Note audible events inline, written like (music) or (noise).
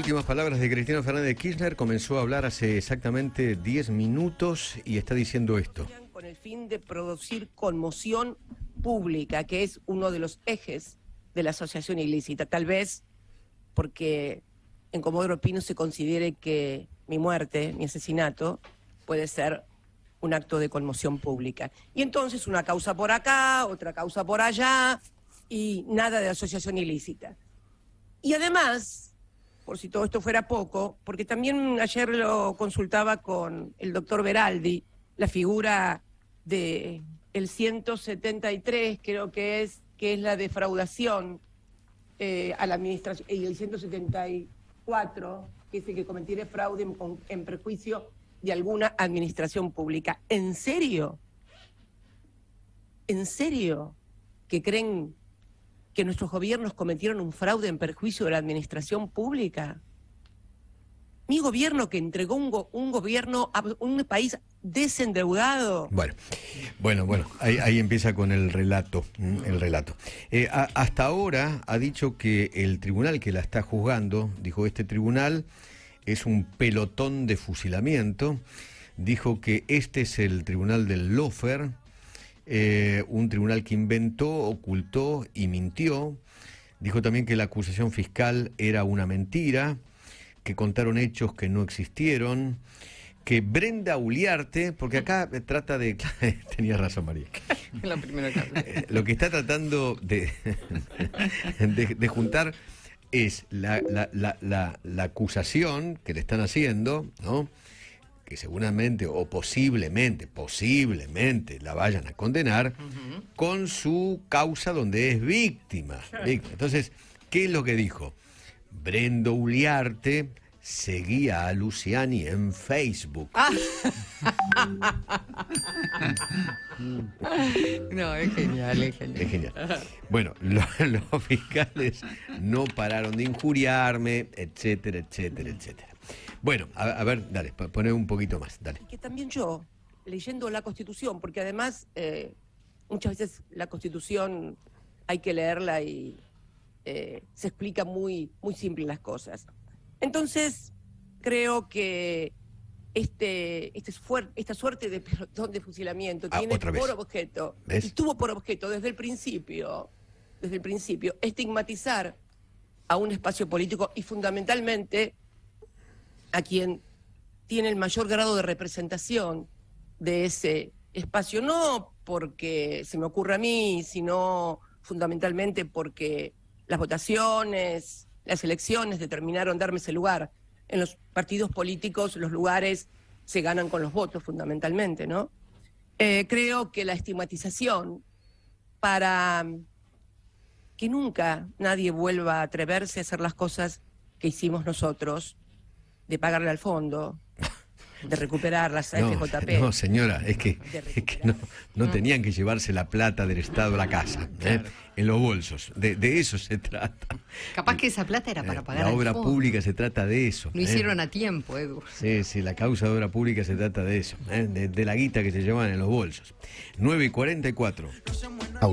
últimas palabras de Cristina Fernández Kirchner comenzó a hablar hace exactamente 10 minutos y está diciendo esto. Con el fin de producir conmoción pública, que es uno de los ejes de la asociación ilícita. Tal vez porque en Comodoro Pino se considere que mi muerte, mi asesinato, puede ser un acto de conmoción pública. Y entonces una causa por acá, otra causa por allá y nada de asociación ilícita. Y además, por si todo esto fuera poco, porque también ayer lo consultaba con el doctor Veraldi, la figura de el 173, creo que es, que es la defraudación eh, a la administración, y el 174, que es que cometiere fraude en, perjuicio prejuicio de alguna administración pública. ¿En serio? ¿En serio que creen que nuestros gobiernos cometieron un fraude en perjuicio de la administración pública? Mi gobierno que entregó un, gobierno, a un país desendeudado. Bueno, bueno, bueno, ahí, empieza con el relato, mm, el relato. Eh, hasta ahora ha dicho que el tribunal que la está juzgando, dijo este tribunal, es un pelotón de fusilamiento, dijo que este es el tribunal del Lofer, eh, un tribunal que inventó, ocultó y mintió. Dijo también que la acusación fiscal era una mentira, que contaron hechos que no existieron, que Brenda Uliarte, porque acá trata de... (laughs) tenía razón María. (laughs) Eh, lo que está tratando de, (laughs) juntar es la, la, acusación que le están haciendo, ¿no? que seguramente o posiblemente, posiblemente la vayan a condenar con su causa donde es víctima. Entonces, ¿qué es lo que dijo? Brendo Uliarte seguía a Luciani en Facebook. Ah. (laughs) no, es genial, es genial. Bueno, los fiscales no pararon de injuriarme, etcétera, etcétera, etcétera. Bueno, a, ver, dale, poner un poquito más, dale. Y que también yo, leyendo la Constitución, porque además eh, muchas veces la Constitución hay que leerla y eh, se explica muy, muy simple las cosas. Entonces, creo que este, este esta suerte de (laughs) de fusilamiento ah, tiene por objeto, estuvo tuvo por objeto desde el principio, desde el principio, estigmatizar a un espacio político y fundamentalmente a quien tiene el mayor grado de representación de ese espacio, no porque se me ocurre a mí, sino fundamentalmente porque las votaciones, las elecciones determinaron darme ese lugar. En los partidos políticos los lugares se ganan con los votos fundamentalmente, ¿no? Eh, creo que la estigmatización para mm, que nunca nadie vuelva a atreverse a hacer las cosas que hicimos nosotros de pagarle al fondo, de recuperar las FJP. No, señora, es que, no, tenían que llevarse la plata del Estado a la casa, ¿eh? en los bolsos. De, eso se trata. Capaz que esa plata era para eh, pagar. La obra pública se trata de eso. No ¿eh? hicieron a tiempo, Edu. Sí, sí, la causa de obra pública se trata de eso, de, la guita que se llevan en los bolsos. 9 y 44.